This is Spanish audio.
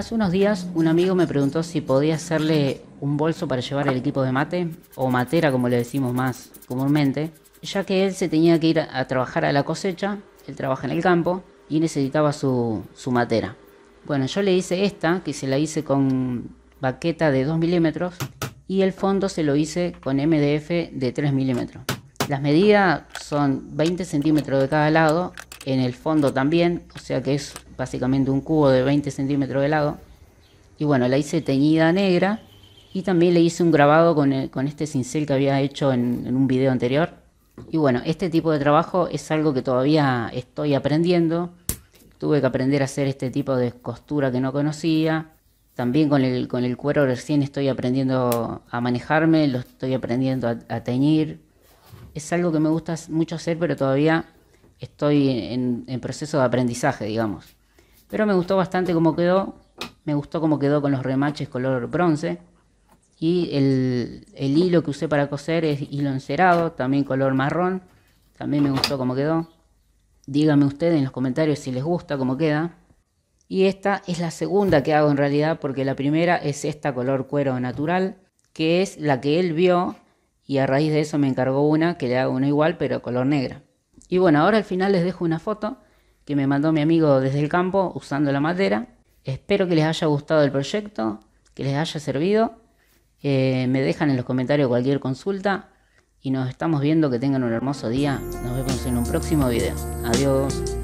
Hace unos días un amigo me preguntó si podía hacerle un bolso para llevar el equipo de mate, o matera como le decimos más comúnmente, ya que él se tenía que ir a trabajar a la cosecha, él trabaja en el campo y necesitaba su, su matera. Bueno, yo le hice esta, que se la hice con baqueta de 2 milímetros y el fondo se lo hice con MDF de 3 milímetros. Las medidas son 20 centímetros de cada lado, en el fondo también, o sea que es básicamente un cubo de 20 centímetros de lado. Y bueno, la hice teñida negra y también le hice un grabado con, este cincel que había hecho en, un video anterior. Y bueno, este tipo de trabajo es algo que todavía estoy aprendiendo. Tuve que aprender a hacer este tipo de costura que no conocía. También con el, con el cuero recién estoy aprendiendo a manejarme, lo estoy aprendiendo a, teñir. Es algo que me gusta mucho hacer, pero todavía estoy en proceso de aprendizaje, digamos. Pero me gustó bastante cómo quedó. Me gustó cómo quedó con los remaches color bronce. Y el, hilo que usé para coser es hilo encerado, también color marrón. También me gustó cómo quedó. Díganme ustedes en los comentarios si les gusta cómo queda. Y esta es la segunda que hago en realidad porque la primera es esta color cuero natural, que es la que él vio y a raíz de eso me encargó una que le hago una igual pero color negra. Y bueno, ahora al final les dejo una foto que me mandó mi amigo desde el campo usando la madera. Espero que les haya gustado el proyecto, que les haya servido. me dejan en los comentarios cualquier consulta y nos estamos viendo. Que tengan un hermoso día. Nos vemos en un próximo video. Adiós.